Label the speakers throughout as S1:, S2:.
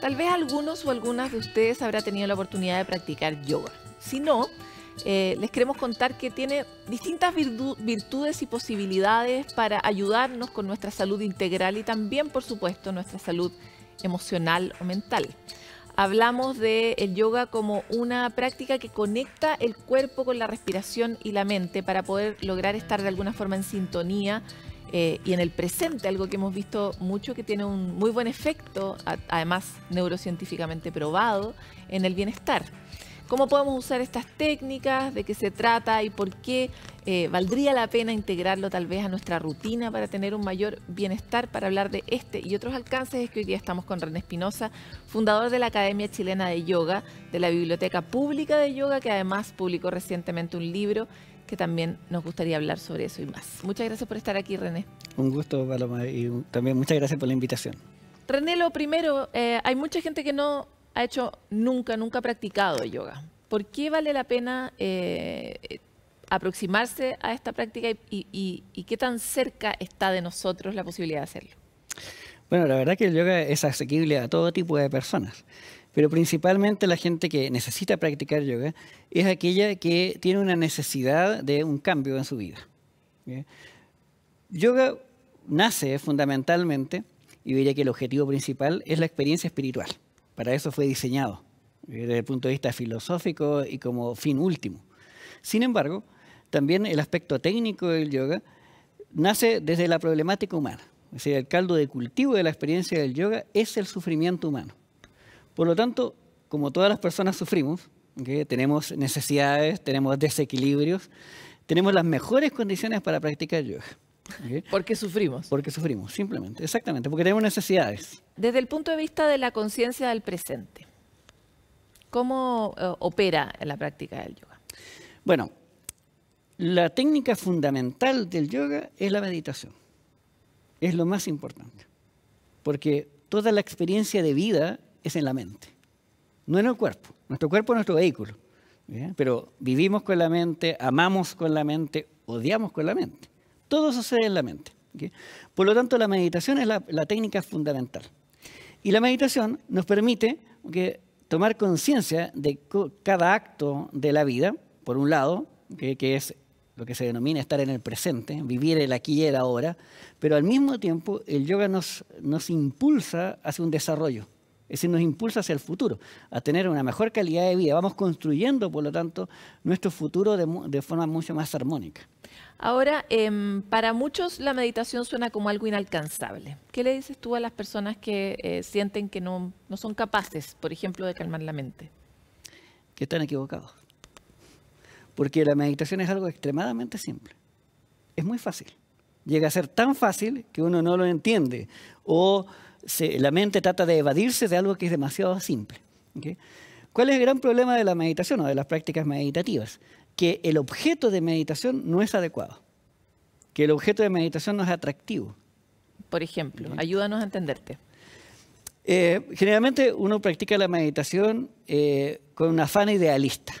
S1: Tal vez algunos o algunas de ustedes habrá tenido la oportunidad de practicar yoga. Si no, eh, les queremos contar que tiene distintas virtudes y posibilidades para ayudarnos con nuestra salud integral y también, por supuesto, nuestra salud emocional o mental. Hablamos de el yoga como una práctica que conecta el cuerpo con la respiración y la mente para poder lograr estar de alguna forma en sintonía eh, y en el presente, algo que hemos visto mucho que tiene un muy buen efecto, además neurocientíficamente probado, en el bienestar. ¿Cómo podemos usar estas técnicas? ¿De qué se trata? ¿Y por qué eh, valdría la pena integrarlo tal vez a nuestra rutina para tener un mayor bienestar? Para hablar de este y otros alcances es que hoy día estamos con René Espinosa, fundador de la Academia Chilena de Yoga, de la Biblioteca Pública de Yoga, que además publicó recientemente un libro que también nos gustaría hablar sobre eso y más. Muchas gracias por estar aquí, René.
S2: Un gusto, Paloma, y también muchas gracias por la invitación.
S1: René, lo primero, eh, hay mucha gente que no ha hecho nunca, nunca ha practicado yoga. ¿Por qué vale la pena eh, aproximarse a esta práctica y, y, qué tan cerca está de nosotros la posibilidad de hacerlo?
S2: Bueno, la verdad es que el yoga es asequible a todo tipo de personas pero principalmente la gente que necesita practicar yoga es aquella que tiene una necesidad de un cambio en su vida. Yoga nace fundamentalmente, y diría que el objetivo principal es la experiencia espiritual. Para eso fue diseñado, desde el punto de vista filosófico y como fin último. Sin embargo, también el aspecto técnico del yoga nace desde la problemática humana. Es el caldo de cultivo de la experiencia del yoga es el sufrimiento humano. Por lo tanto, como todas las personas sufrimos, tenemos necesidades, tenemos desequilibrios, tenemos las mejores condiciones para practicar yoga. ¿Por qué sufrimos. Porque sufrimos, simplemente, exactamente, porque tenemos necesidades.
S1: Desde el punto de vista de la conciencia del presente, ¿cómo eh, opera la práctica del yoga?
S2: Bueno, la técnica fundamental del yoga es la meditación. Es lo más importante. Porque toda la experiencia de vida es en la mente, no en el cuerpo. Nuestro cuerpo es nuestro vehículo, pero vivimos con la mente, amamos con la mente, odiamos con la mente. Todo sucede en la mente. Por lo tanto, la meditación es la, técnica fundamental. Y la meditación nos permite que tomar conciencia de cada acto de la vida, por un lado, que es lo que se denomina estar en el presente, vivir el aquí y el ahora, pero al mismo tiempo el yoga nos, nos impulsa hacia un desarrollo, es decir, nos impulsa hacia el futuro, a tener una mejor calidad de vida. Vamos construyendo, por lo tanto, nuestro futuro de, forma mucho más armónica.
S1: Ahora, em, para muchos la meditación suena como algo inalcanzable. ¿Qué le dices tú a las personas que eh, sienten que no, no son capaces, por ejemplo, de calmar la mente?
S2: Que están equivocados. Porque la meditación es algo extremadamente simple. Es muy fácil. Llega a ser tan fácil que uno no lo entiende. O la mente trata de evadirse de algo que es demasiado simple. ¿Cuál es el gran problema de la meditación o de las prácticas meditativas? Que el objeto de meditación no es adecuado, que el objeto de meditación no es atractivo. Por ejemplo, ayúdanos a entenderte. Eh, generalmente uno practica la meditación eh, con un afán idealista.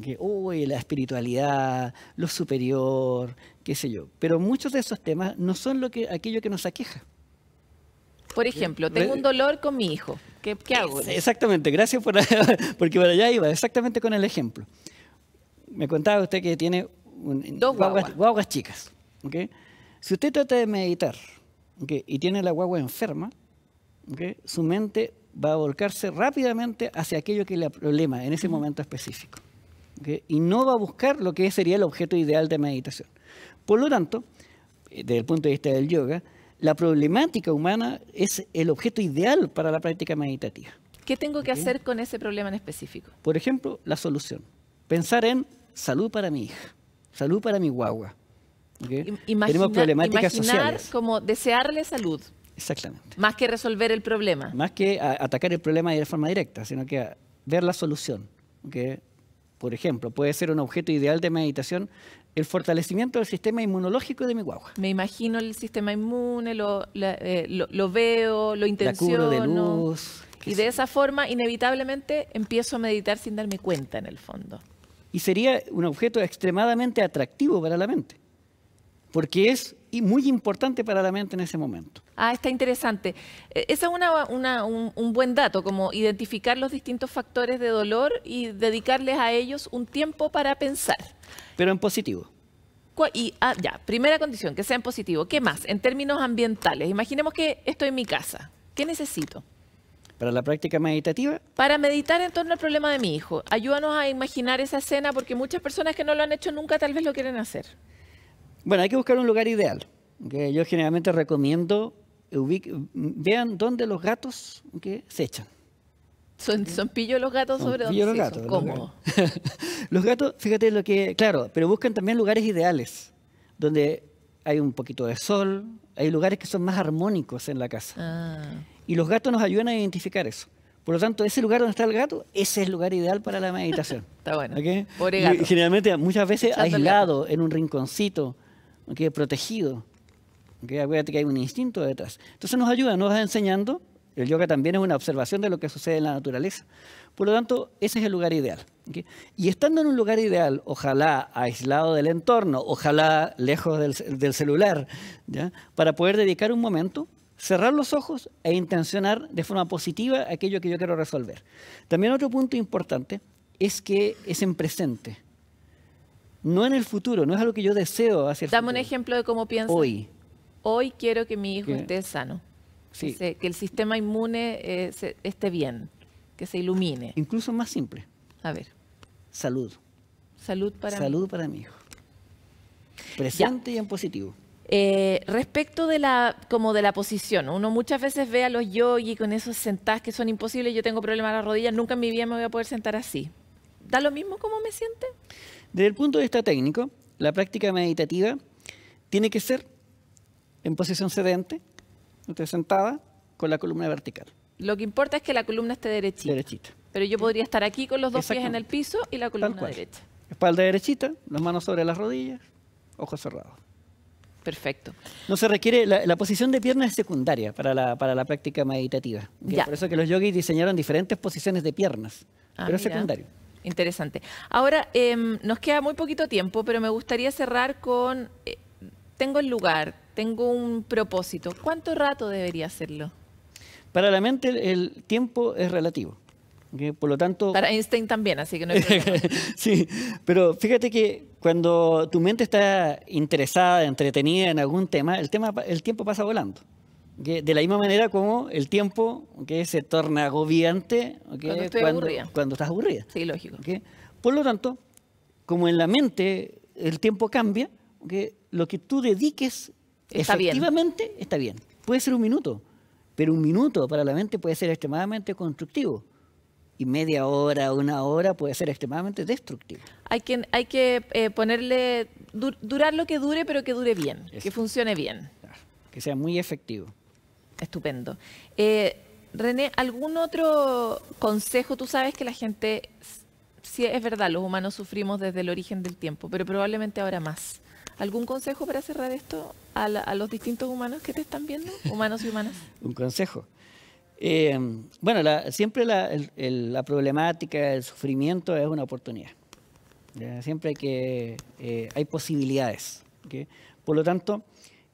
S2: Que, uy, la espiritualidad, lo superior, qué sé yo. Pero muchos de esos temas no son lo que, aquello que nos aqueja.
S1: Por ejemplo, tengo un dolor con mi hijo. ¿Qué, hago?
S2: Exactamente, gracias por, porque ya iba, exactamente con el ejemplo. Me contaba usted que tiene dos guaguas, chicas. ¿okay? Si usted trata de meditar y tiene la guagua enferma, su mente va a volcarse rápidamente hacia aquello que le problema en ese momento específico. Y no va a buscar lo que sería el objeto ideal de meditación. Por lo tanto, eh, desde el punto de vista del yoga, la problemática humana es el objeto ideal para la práctica meditativa.
S1: ¿Qué tengo que hacer con ese problema en específico?
S2: Por ejemplo, la solución. Pensar en salud para mi hija, salud para mi guagua. problemáticas imaginar
S1: como desearle salud. Exactamente. Más que resolver el problema.
S2: Más que atacar el problema de forma directa, sino que ver la solución por ejemplo, puede ser un objeto ideal de meditación el fortalecimiento del sistema inmunológico de mi guagua.
S1: Me imagino el sistema inmune, lo, eh, veo, lo intenciono. de luz. Y de esa forma, inevitablemente, empiezo a meditar sin darme cuenta, en el fondo.
S2: Y sería un objeto extremadamente atractivo para la mente, porque es y muy importante para la mente en ese momento.
S1: Ah, está interesante. E, ese es un, buen dato, como identificar los distintos factores de dolor y dedicarles a ellos un tiempo para pensar.
S2: Pero en positivo.
S1: Y ah, ya, primera condición, que sea en positivo. ¿Qué más? En términos ambientales, imaginemos que estoy en mi casa. ¿Qué necesito?
S2: para la práctica meditativa?
S1: Para meditar en torno al problema de mi hijo. Ayúdanos a imaginar esa escena porque muchas personas que no lo han hecho nunca tal vez lo quieren hacer.
S2: Bueno, hay que buscar un lugar ideal. Yo generalmente recomiendo, eh, vean dónde los gatos se echan.
S1: ¿Son, pillos los gatos sobre dónde los gatos,
S2: Los gatos. fíjate lo que... Claro, pero buscan también lugares ideales, donde hay un poquito de sol, hay lugares que son más armónicos en la casa. Ah. Y los gatos nos ayudan a identificar eso. Por lo tanto, ese lugar donde está el gato, ese es el lugar ideal para la meditación. está bueno. generalmente, muchas veces aislado, en un rinconcito, ¿okay? protegido. Acuérdate que hay un instinto detrás. Entonces nos ayuda, nos va enseñando. El yoga también es una observación de lo que sucede en la naturaleza. Por lo tanto, ese es el lugar ideal. Y estando en un lugar ideal, ojalá aislado del entorno, ojalá lejos del, celular, para poder dedicar un momento cerrar los ojos e intencionar de forma positiva aquello que yo quiero resolver. También otro punto importante es que es en presente no en el futuro, no es algo que yo deseo hacer. Dame
S1: un ejemplo de cómo pienso Hoy. Hoy quiero que mi hijo esté sano. Sí. Que, el sistema inmune eh, esté bien, que se ilumine.
S2: Incluso más simple. A ver. Salud.
S1: Salud para Salud para mi
S2: hijo. Presente y en positivo.
S1: Eh, respecto de la, como de la posición, uno muchas veces ve a los yogis con esos sentados que son imposibles, yo tengo problemas a las rodillas, nunca en mi vida me voy a poder sentar así. ¿Da lo mismo cómo me siente?
S2: Desde el punto de vista técnico, la práctica meditativa tiene que ser en posición sedente, sentada, con la columna vertical.
S1: Lo que importa es que la columna esté derechita. Derechita. Pero yo podría estar aquí con los dos pies en el piso y la columna derecha.
S2: Espalda derechita, las manos sobre las rodillas, ojos cerrados. Perfecto. No se requiere, la, posición de pierna es secundaria para la, para la práctica meditativa. Por eso que los yoguis diseñaron diferentes posiciones de piernas, ah, pero es secundario.
S1: Interesante. Ahora, em, nos queda muy poquito tiempo, pero me gustaría cerrar con, eh, tengo el lugar, tengo un propósito. ¿Cuánto rato debería hacerlo?
S2: Para la mente el tiempo es relativo. Por lo tanto... Para
S1: Einstein también, así que no hay problema.
S2: sí, pero fíjate que cuando tu mente está interesada, entretenida en algún tema, el, tema, el tiempo pasa volando. De la misma manera como el tiempo que se torna agobiante cuando, estás aburrida. Sí, lógico. Por lo tanto, como en la mente el tiempo cambia, lo que tú dediques está efectivamente está bien. Puede ser un minuto, pero un minuto para la mente puede ser extremadamente constructivo y media hora, una hora puede ser extremadamente destructivo.
S1: Hay que, hay que eh, ponerle, durar lo que dure, pero que dure bien, que funcione bien. que sea muy efectivo. Estupendo. Eh, René, ¿algún otro consejo? Tú sabes que la gente, sí es verdad, los humanos sufrimos desde el origen del tiempo, pero probablemente ahora más. ¿Algún consejo para cerrar esto a, los distintos humanos que te están viendo, humanos y humanas?
S2: Un consejo. Eh, bueno, siempre la, el, problemática del sufrimiento es una oportunidad. Siempre hay que eh, hay posibilidades. Por lo tanto,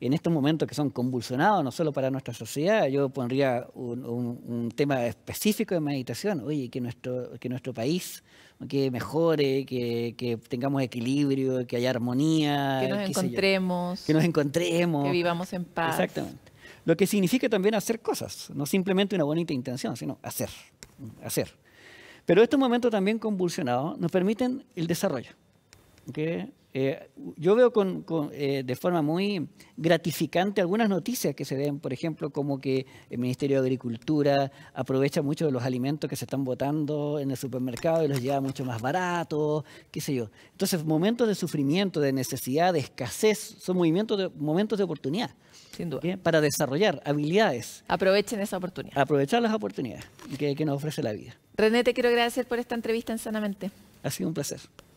S2: en estos momentos que son convulsionados, no solo para nuestra sociedad, yo pondría un, tema específico de meditación, oye, que nuestro, que nuestro país que mejore, que, tengamos equilibrio, que haya armonía. Que nos encontremos. que nos encontremos. Que vivamos en paz. Exactamente. Lo que significa también hacer cosas, no simplemente una bonita intención, sino hacer, hacer. Pero estos momentos también convulsionados nos permiten el desarrollo. ¿okay? Eh, yo veo con, eh, de forma muy gratificante algunas noticias que se den, por ejemplo, como que el Ministerio de Agricultura aprovecha mucho de los alimentos que se están botando en el supermercado y los lleva mucho más baratos, qué sé yo. Entonces, momentos de sufrimiento, de necesidad, de escasez, son movimientos de, momentos de oportunidad. Sin duda. Para desarrollar habilidades. Aprovechen esa oportunidad. Aprovechar las oportunidades que, que nos ofrece la vida.
S1: René, te quiero agradecer por esta entrevista en Sanamente.
S2: Ha sido un placer.